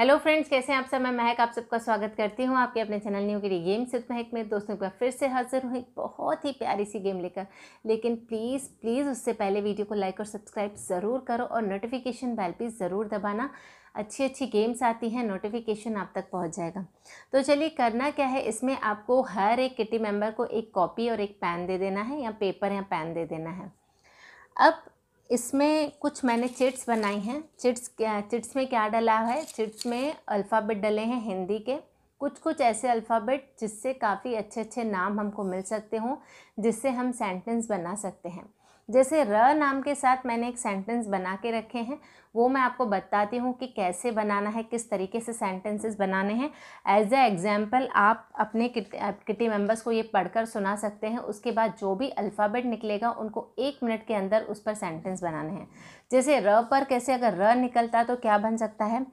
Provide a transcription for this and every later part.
hello friends कैसे हैं आप सब मैं महक आप सबका स्वागत करती हूं आपके अपने चैनल न्यू के लिए गेम्स विद महक में दोस्तों एक बार फिर से हाजिर एक बहुत ही प्यारी सी गेम लेकर लेकिन प्लीज़ प्लीज़ उससे पहले वीडियो को लाइक और सब्सक्राइब ज़रूर करो और नोटिफिकेशन बेल भी ज़रूर दबाना अच्छी अच्छी गेम्स आती हैं नोटिफिकेशन आप तक पहुँच जाएगा तो चलिए करना क्या है इसमें आपको हर एक किटी मेम्बर को एक कॉपी और एक पेन दे देना है या पेपर या पेन दे देना है अब इसमें कुछ मैंने चिट्स बनाई हैं चिट्स चिट्स में क्या डला है चिट्स में अल्फ़ाबेट डले हैं हिंदी के कुछ कुछ ऐसे अल्फ़ाबेट जिससे काफ़ी अच्छे अच्छे नाम हमको मिल सकते हों जिससे हम सेंटेंस बना सकते हैं जैसे र नाम के साथ मैंने एक सेंटेंस बना के रखे हैं वो मैं आपको बताती हूँ कि कैसे बनाना है किस तरीके से सेंटेंसेस बनाने हैं एज ए एग्जाम्पल आप अपने किटी मेम्बर्स को ये पढ़कर सुना सकते हैं उसके बाद जो भी अल्फ़ाबेट निकलेगा उनको एक मिनट के अंदर उस पर सेंटेंस बनाने हैं जैसे र पर कैसे अगर र निकलता तो क्या बन सकता है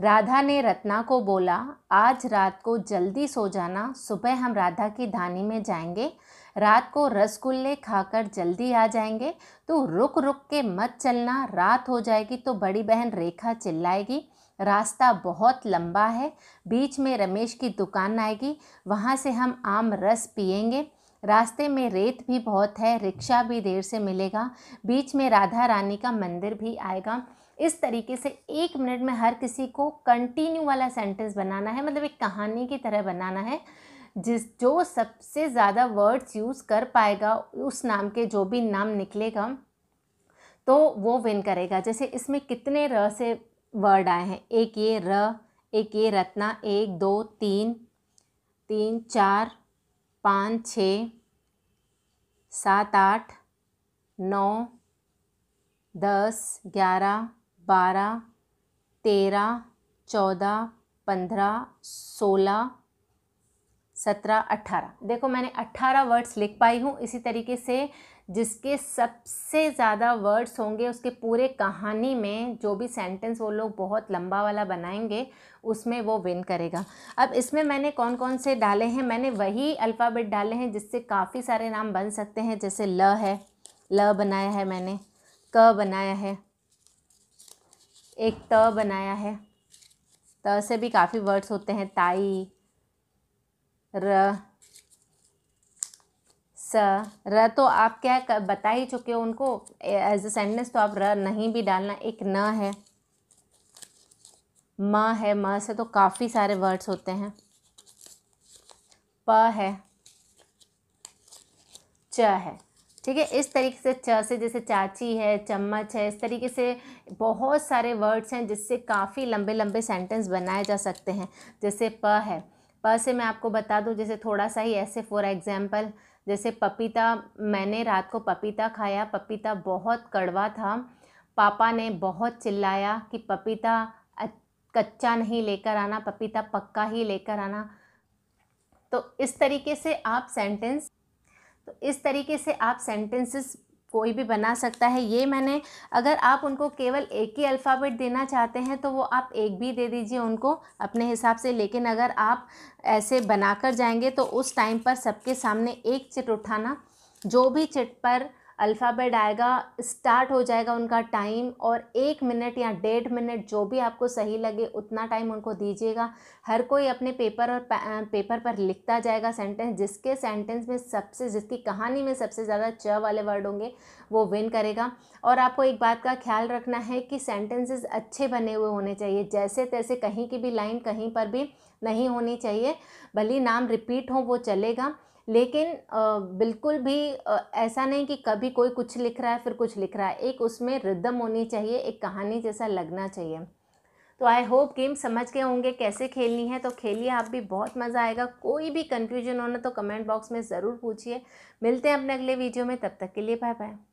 राधा ने रत्ना को बोला आज रात को जल्दी सो जाना सुबह हम राधा की धानी में जाएंगे रात को रसगुल्ले खाकर जल्दी आ जाएंगे तो रुक रुक के मत चलना रात हो जाएगी तो बड़ी बहन रेखा चिल्लाएगी रास्ता बहुत लंबा है बीच में रमेश की दुकान आएगी वहाँ से हम आम रस पियेंगे रास्ते में रेत भी बहुत है रिक्शा भी देर से मिलेगा बीच में राधा रानी का मंदिर भी आएगा इस तरीके से एक मिनट में हर किसी को कंटिन्यू वाला सेंटेंस बनाना है मतलब एक कहानी की तरह बनाना है जिस जो सबसे ज़्यादा वर्ड्स यूज़ कर पाएगा उस नाम के जो भी नाम निकलेगा तो वो विन करेगा जैसे इसमें कितने र से वर्ड आए हैं एक ये र एक ये रत्ना एक दो तीन तीन चार पाँच छ सात आठ नौ दस ग्यारह बारह तेरह चौदह पंद्रह सोलह सत्रह अट्ठारह देखो मैंने अट्ठारह वर्ड्स लिख पाई हूँ इसी तरीके से जिसके सबसे ज़्यादा वर्ड्स होंगे उसके पूरे कहानी में जो भी सेंटेंस वो लोग बहुत लंबा वाला बनाएंगे उसमें वो विन करेगा अब इसमें मैंने कौन कौन से डाले हैं मैंने वही अल्फ़ाबेट डाले हैं जिससे काफ़ी सारे नाम बन सकते हैं जैसे ल है ल बनाया है मैंने क बनाया है एक त बनाया है त से भी काफ़ी वर्ड्स होते हैं ताई र स र तो आप क्या बता ही चुके हो उनको एज अ सेंटेंस तो आप र नहीं भी डालना एक न है म है म से तो काफ़ी सारे वर्ड्स होते हैं प है च है ठीक है इस तरीके से च से जैसे चाची है चम्मच है इस तरीके से बहुत सारे वर्ड्स हैं जिससे काफ़ी लंबे लंबे सेंटेंस बनाए जा सकते हैं जैसे प है प से मैं आपको बता दूं जैसे थोड़ा सा ही ऐसे फॉर एग्जांपल जैसे पपीता मैंने रात को पपीता खाया पपीता बहुत कड़वा था पापा ने बहुत चिल्लाया कि पपीता कच्चा नहीं लेकर आना पपीता पक्का ही लेकर आना तो इस तरीके से आप सेंटेंस तो इस तरीके से आप सेंटेंसेस कोई भी बना सकता है ये मैंने अगर आप उनको केवल एक ही अल्फ़ाबेट देना चाहते हैं तो वो आप एक भी दे दीजिए उनको अपने हिसाब से लेकिन अगर आप ऐसे बनाकर जाएंगे तो उस टाइम पर सबके सामने एक चिट उठाना जो भी चिट पर अल्फ़ाबेट आएगा स्टार्ट हो जाएगा उनका टाइम और एक मिनट या डेढ़ मिनट जो भी आपको सही लगे उतना टाइम उनको दीजिएगा हर कोई अपने पेपर और पेपर पर लिखता जाएगा सेंटेंस जिसके सेंटेंस में सबसे जिसकी कहानी में सबसे ज़्यादा च वाले वर्ड होंगे वो विन करेगा और आपको एक बात का ख्याल रखना है कि सेंटेंसेस अच्छे बने हुए होने चाहिए जैसे तैसे कहीं की भी लाइन कहीं पर भी नहीं होनी चाहिए भले नाम रिपीट हो वो चलेगा लेकिन बिल्कुल भी ऐसा नहीं कि कभी कोई कुछ लिख रहा है फिर कुछ लिख रहा है एक उसमें रिदम होनी चाहिए एक कहानी जैसा लगना चाहिए तो आई होप गेम समझ के होंगे कैसे खेलनी है तो खेलिए आप भी बहुत मज़ा आएगा कोई भी कन्फ्यूजन होना तो कमेंट बॉक्स में ज़रूर पूछिए मिलते हैं अपने अगले वीडियो में तब तक के लिए बाय बाय